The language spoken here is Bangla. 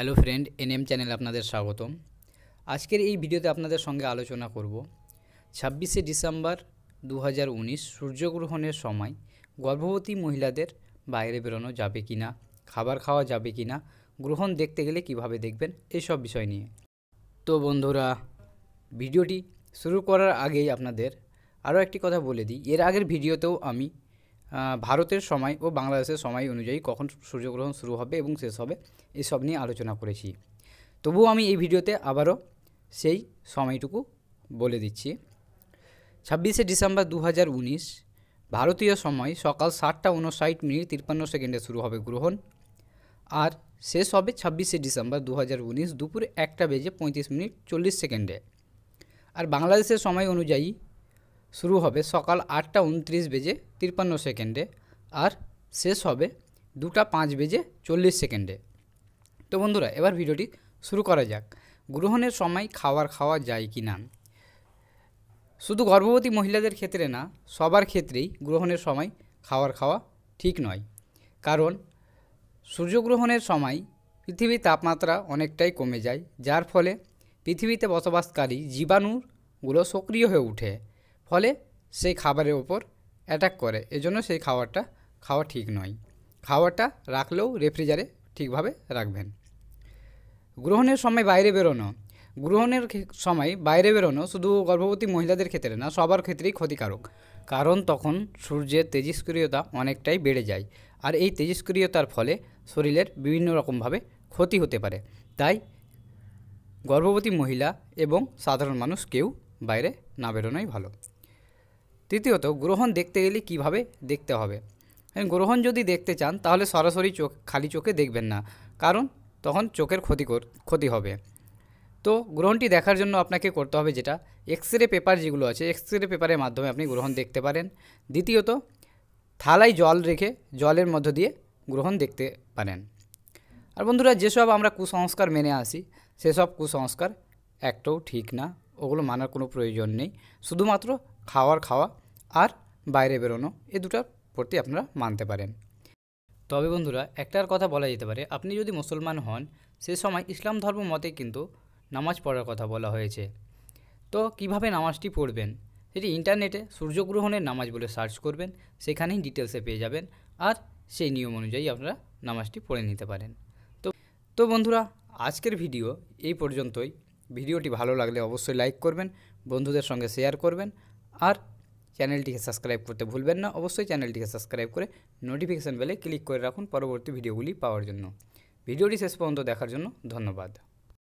হ্যালো ফ্রেন্ড এনএম চ্যানেল আপনাদের স্বাগতম আজকের এই ভিডিওতে আপনাদের সঙ্গে আলোচনা করব ছাব্বিশে ডিসেম্বর দু সূর্যগ্রহণের সময় গর্ভবতী মহিলাদের বাইরে বেরোনো যাবে কি না খাবার খাওয়া যাবে কি না গ্রহণ দেখতে গেলে কিভাবে দেখবেন এসব বিষয় নিয়ে তো বন্ধুরা ভিডিওটি শুরু করার আগেই আপনাদের আরও একটি কথা বলে দিই এর আগের ভিডিওতেও আমি ভারতের সময় ও বাংলাদেশের সময় অনুযায়ী কখন সূর্যগ্রহণ শুরু হবে এবং শেষ হবে এসব নিয়ে আলোচনা করেছি তবুও আমি এই ভিডিওতে আবারও সেই সময়টুকু বলে দিচ্ছি ছাব্বিশে ডিসেম্বর দু ভারতীয় সময় সকাল সাতটা উনষাট মিনিট তিরপান্ন সেকেন্ডে শুরু হবে গ্রহণ আর শেষ হবে ছাব্বিশে ডিসেম্বর দু দুপুরে একটা বেজে পঁয়ত্রিশ মিনিট চল্লিশ সেকেন্ডে আর বাংলাদেশের সময় অনুযায়ী শুরু হবে সকাল আটটা উনত্রিশ বেজে তিরপান্ন সেকেন্ডে আর শেষ হবে দুটা পাঁচ বেজে চল্লিশ সেকেন্ডে তো বন্ধুরা এবার ভিডিওটি শুরু করা যাক গ্রহণের সময় খাবার খাওয়া যায় কি না শুধু গর্ভবতী মহিলাদের ক্ষেত্রে না সবার ক্ষেত্রেই গ্রহণের সময় খাবার খাওয়া ঠিক নয় কারণ সূর্যগ্রহণের সময় পৃথিবীর তাপমাত্রা অনেকটাই কমে যায় যার ফলে পৃথিবীতে বসবাসকারী জীবাণুগুলো সক্রিয় হয়ে ওঠে ফলে সেই খাবারের ওপর অ্যাটাক করে এজন্য সেই খাবারটা খাওয়া ঠিক নয় খাবারটা রাখলেও রেফ্রিজারে ঠিকভাবে রাখবেন গ্রহণের সময় বাইরে বেরোনো গ্রহণের সময় বাইরে বেরোনো শুধু গর্ভবতী মহিলাদের ক্ষেত্রে না সবার ক্ষেত্রেই ক্ষতিকারক কারণ তখন সূর্যের তেজস্ক্রিয়তা অনেকটাই বেড়ে যায় আর এই তেজস্ক্রিয়তার ফলে শরীরের বিভিন্ন রকমভাবে ক্ষতি হতে পারে তাই গর্ভবতী মহিলা এবং সাধারণ মানুষ কেউ বাইরে না বেরোনোই ভালো তৃতীয়ত গ্রহণ দেখতে গেলে কিভাবে দেখতে হবে হ্যাঁ, গ্রহণ যদি দেখতে চান তাহলে সরাসরি চোখ খালি চোখে দেখবেন না কারণ তখন চোখের ক্ষতি ক্ষতি হবে তো গ্রহণটি দেখার জন্য আপনাকে করতে হবে যেটা এক্স রে পেপার যেগুলো আছে এক্স রে পেপারের মাধ্যমে আপনি গ্রহণ দেখতে পারেন দ্বিতীয়ত থালায় জল রেখে জলের মধ্য দিয়ে গ্রহণ দেখতে পারেন আর বন্ধুরা যেসব আমরা কুসংস্কার মেনে আসি সেসব কুসংস্কার একটাও ঠিক না ওগুলো মানার কোনো প্রয়োজন নেই শুধুমাত্র খাওয়ার খাওয়া আর বাইরে বেরোনো এ দুটার প্রতি আপনারা মানতে পারেন তবে বন্ধুরা একটার কথা বলা যেতে পারে আপনি যদি মুসলমান হন সে সময় ইসলাম ধর্ম মতে কিন্তু নামাজ পড়ার কথা বলা হয়েছে তো কিভাবে নামাজটি পড়বেন সেটি ইন্টারনেটে সূর্যগ্রহণের নামাজ বলে সার্চ করবেন সেখানেই ডিটেলসে পেয়ে যাবেন আর সেই নিয়ম অনুযায়ী আপনারা নামাজটি পড়ে নিতে পারেন তো তো বন্ধুরা আজকের ভিডিও এই পর্যন্তই ভিডিওটি ভালো লাগলে অবশ্যই লাইক করবেন বন্ধুদের সঙ্গে শেয়ার করবেন আর চ্যানেলটিকে সাবস্ক্রাইব করতে ভুলবেন না অবশ্যই চ্যানেলটিকে সাবস্ক্রাইব করে নোটিফিকেশান বেলে ক্লিক করে রাখুন পরবর্তী ভিডিওগুলি পাওয়ার জন্য ভিডিওটি শেষ পর্যন্ত দেখার জন্য ধন্যবাদ